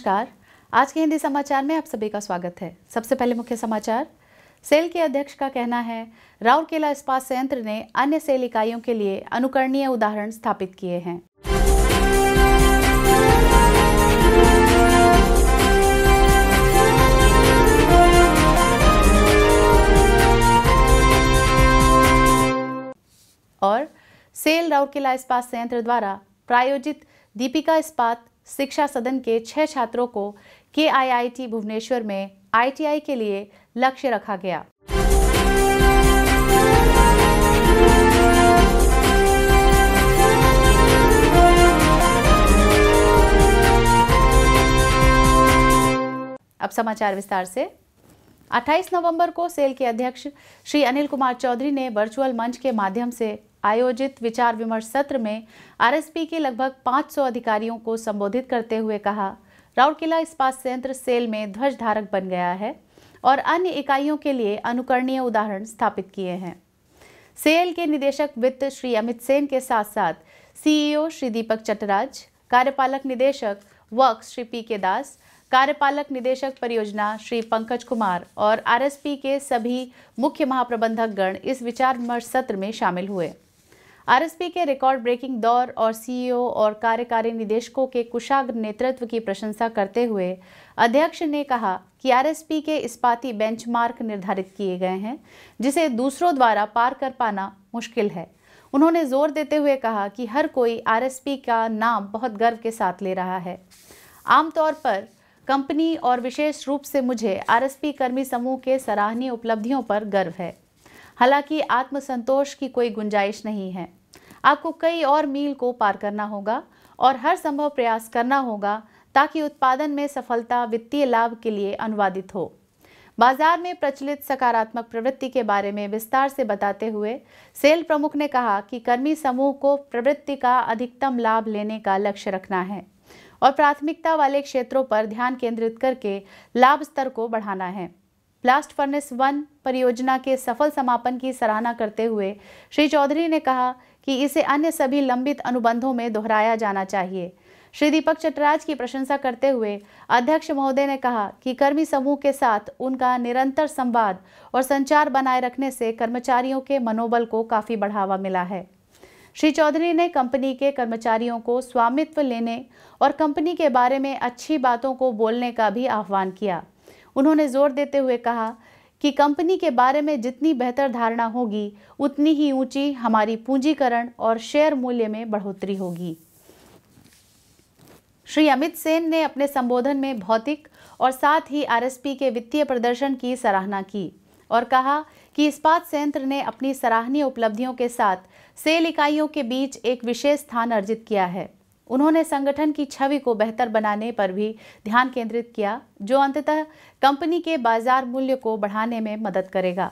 नमस्कार आज के हिंदी समाचार में आप सभी का स्वागत है सबसे पहले मुख्य समाचार सेल के अध्यक्ष का कहना है राउरकेला इस्पात संयंत्र ने अन्य सेल इकाइयों के लिए अनुकरणीय उदाहरण स्थापित किए हैं और सेल राउरकेला इस्पात संयंत्र द्वारा प्रायोजित दीपिका इस्पात शिक्षा सदन के छः छात्रों को के भुवनेश्वर में आईटीआई के लिए लक्ष्य रखा गया अब समाचार विस्तार से 28 नवंबर को सेल के अध्यक्ष श्री अनिल कुमार चौधरी ने वर्चुअल मंच के माध्यम से आयोजित विचार विमर्श सत्र में आरएसपी के लगभग 500 अधिकारियों को संबोधित करते हुए कहा राउरकिला इस्पात संयंत्र सेल में ध्वज धारक बन गया है और अन्य इकाइयों के लिए अनुकरणीय उदाहरण स्थापित किए हैं सेल के निदेशक वित्त श्री अमित सेन के साथ साथ सीईओ श्री दीपक चटराज कार्यपालक निदेशक वर्क श्री पी के दास कार्यपालक निदेशक परियोजना श्री पंकज कुमार और आरएसपी के सभी मुख्य महाप्रबंधक गण इस विचार विमर्श सत्र में शामिल हुए आरएसपी के रिकॉर्ड ब्रेकिंग दौर और सीईओ और कार्यकारी निदेशकों के कुशाग्र नेतृत्व की प्रशंसा करते हुए अध्यक्ष ने कहा कि आरएसपी के इस्पाती बेंचमार्क निर्धारित किए गए हैं जिसे दूसरों द्वारा पार कर पाना मुश्किल है उन्होंने जोर देते हुए कहा कि हर कोई आरएसपी का नाम बहुत गर्व के साथ ले रहा है आमतौर पर कंपनी और विशेष रूप से मुझे आरएसपी कर्मी समूह के सराहनीय उपलब्धियों पर गर्व है हालांकि आत्मसंतोष की कोई गुंजाइश नहीं है आपको कई और मील को पार करना होगा और हर संभव प्रयास करना होगा ताकि उत्पादन में सफलता वित्तीय लाभ के लिए अनुवादित हो बाजार में प्रचलित सकारात्मक प्रवृत्ति के बारे में विस्तार से बताते हुए सेल प्रमुख ने कहा कि कर्मी समूह को प्रवृत्ति का अधिकतम लाभ लेने का लक्ष्य रखना है और प्राथमिकता वाले क्षेत्रों पर ध्यान केंद्रित करके लाभ स्तर को बढ़ाना है ब्लास्ट फर्नेस वन परियोजना के सफल समापन की सराहना करते हुए श्री चौधरी ने कहा कि इसे अन्य सभी लंबित अनुबंधों में दोहराया जाना चाहिए श्री दीपक चटराज की प्रशंसा करते हुए अध्यक्ष महोदय ने कहा कि कर्मी समूह के साथ उनका निरंतर संवाद और संचार बनाए रखने से कर्मचारियों के मनोबल को काफ़ी बढ़ावा मिला है श्री चौधरी ने कंपनी के कर्मचारियों को स्वामित्व लेने और कंपनी के बारे में अच्छी बातों को बोलने का भी आह्वान किया उन्होंने जोर देते हुए कहा कि कंपनी के बारे में जितनी बेहतर धारणा होगी उतनी ही ऊंची हमारी पूंजीकरण और शेयर मूल्य में बढ़ोतरी होगी श्री अमित सेन ने अपने संबोधन में भौतिक और साथ ही आरएसपी के वित्तीय प्रदर्शन की सराहना की और कहा कि इस्पात संयंत्र ने अपनी सराहनीय उपलब्धियों के साथ सेल इकाइयों के बीच एक विशेष स्थान अर्जित किया है उन्होंने संगठन की छवि को बेहतर बनाने पर भी ध्यान केंद्रित किया जो अंततः कंपनी के बाजार मूल्य को बढ़ाने में मदद करेगा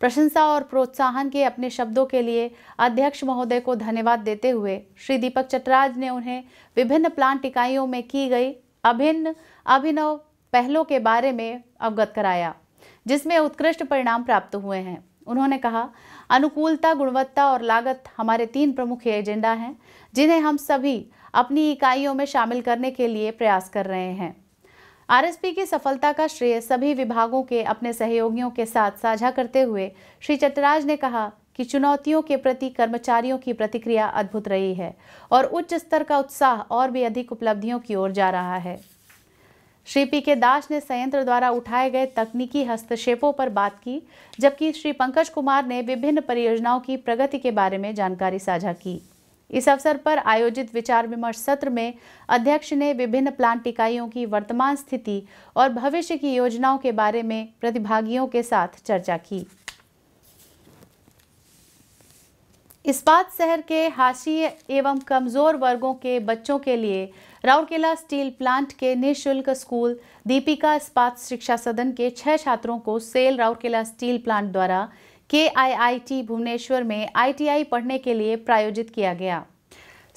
प्रशंसा और प्रोत्साहन के अपने शब्दों के लिए अध्यक्ष महोदय को धन्यवाद देते हुए श्री दीपक चटराज ने उन्हें विभिन्न प्लांट इकाइयों में की गई अभिन्न अभिनव पहलों के बारे में अवगत कराया जिसमें उत्कृष्ट परिणाम प्राप्त हुए हैं उन्होंने कहा अनुकूलता गुणवत्ता और लागत हमारे तीन प्रमुख एजेंडा हैं जिन्हें हम सभी अपनी इकाइयों में शामिल करने के लिए प्रयास कर रहे हैं आरएसपी की सफलता का श्रेय सभी विभागों के अपने सहयोगियों के साथ साझा करते हुए श्री चटराज ने कहा कि चुनौतियों के प्रति कर्मचारियों की प्रतिक्रिया अद्भुत रही है और उच्च स्तर का उत्साह और भी अधिक उपलब्धियों की ओर जा रहा है श्री पी के दास ने संयंत्र द्वारा उठाए गए तकनीकी हस्तक्षेपों पर बात की जबकि श्री पंकज कुमार ने विभिन्न परियोजनाओं की प्रगति के बारे में जानकारी साझा की इस अवसर पर आयोजित विचार विमर्श सत्र में अध्यक्ष ने विभिन्न प्लांट इकाइयों की वर्तमान स्थिति और भविष्य की योजनाओं के बारे में प्रतिभागियों के साथ चर्चा की इस्पात शहर के हाशिए एवं कमज़ोर वर्गों के बच्चों के लिए राउरकेला स्टील प्लांट के निःशुल्क स्कूल दीपिका इस्पात शिक्षा सदन के छह छात्रों को सेल राउरकेला स्टील प्लांट द्वारा के आईआईटी भुवनेश्वर में आईटीआई पढ़ने के लिए प्रायोजित किया गया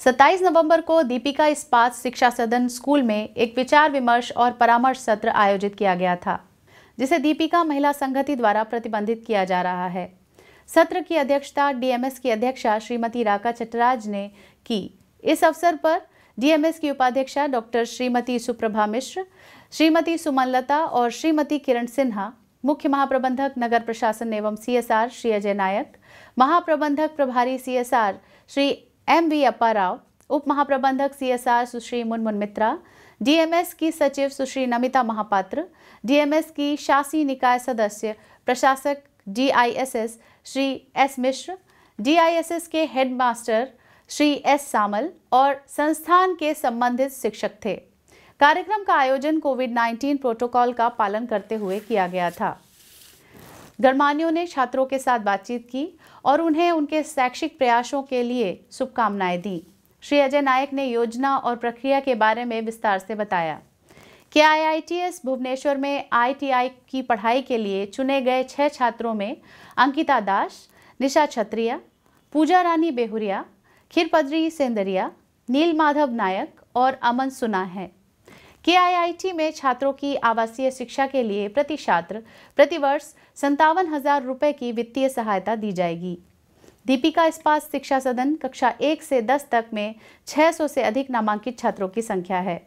27 नवंबर को दीपिका इस्पात शिक्षा सदन स्कूल में एक विचार विमर्श और परामर्श सत्र आयोजित किया गया था जिसे दीपिका महिला संगति द्वारा प्रतिबंधित किया जा रहा है सत्र की अध्यक्षता डीएमएस की अध्यक्षा श्रीमती राका चटराज ने की इस अवसर पर डीएमएस की उपाध्यक्षा डॉक्टर श्रीमती सुप्रभा मिश्र श्रीमती सुमनलता और श्रीमती किरण सिन्हा मुख्य महाप्रबंधक नगर प्रशासन एवं सीएसआर श्री अजय नायक महाप्रबंधक प्रभारी CSR Shri M V Appa Rao उप महाप्रबंधक सीएसआर सुश्री मुनमुन मित्रा डीएमएस की सचिव सुश्री नमिता महापात्र डीएमएस की शासी निकाय सदस्य प्रशासक डीआईएसएस श्री एस मिश्र डीआईएसएस के headmaster master Shri S Samal और संस्थान के संबंधित शिक्षक थे कार्यक्रम का आयोजन कोविड 19 प्रोटोकॉल का पालन करते हुए किया गया था गणमान्यों ने छात्रों के साथ बातचीत की और उन्हें उनके शैक्षिक प्रयासों के लिए शुभकामनाएं दी श्री अजय नायक ने योजना और प्रक्रिया के बारे में विस्तार से बताया के आई भुवनेश्वर में आईटीआई की पढ़ाई के लिए चुने गए छह छात्रों में अंकिता दास निशा छत्रिया पूजा रानी बेहुरिया खीरपदरी सेंदरिया नील माधव नायक और अमन सुना है केआईआईटी में छात्रों की आवासीय शिक्षा के लिए प्रति छात्र प्रतिवर्ष संतावन हजार रुपये की वित्तीय सहायता दी जाएगी दीपिका इस्पात शिक्षा सदन कक्षा एक से दस तक में 600 से अधिक नामांकित छात्रों की संख्या है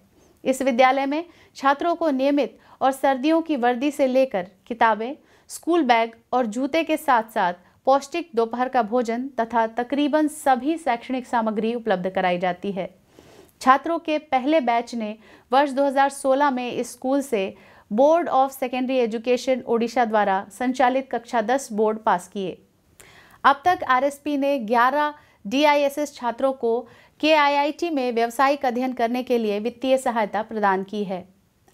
इस विद्यालय में छात्रों को नियमित और सर्दियों की वर्दी से लेकर किताबें स्कूल बैग और जूते के साथ साथ पौष्टिक दोपहर का भोजन तथा तकरीबन सभी शैक्षणिक सामग्री उपलब्ध कराई जाती है छात्रों के पहले बैच ने वर्ष 2016 में इस स्कूल से board of secondary education Odisha द्वारा संचालित कक्षा 10 बोर्ड पास किए अब तक आरएसपी ने 11 डीआईएसएस छात्रों को केआईआईटी में व्यावसायिक अध्ययन करने के लिए वित्तीय सहायता प्रदान की है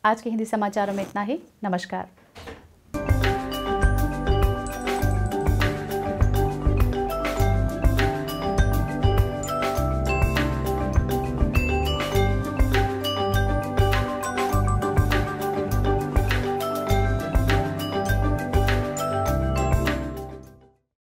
आज के हिंदी समाचारों में इतना ही नमस्कार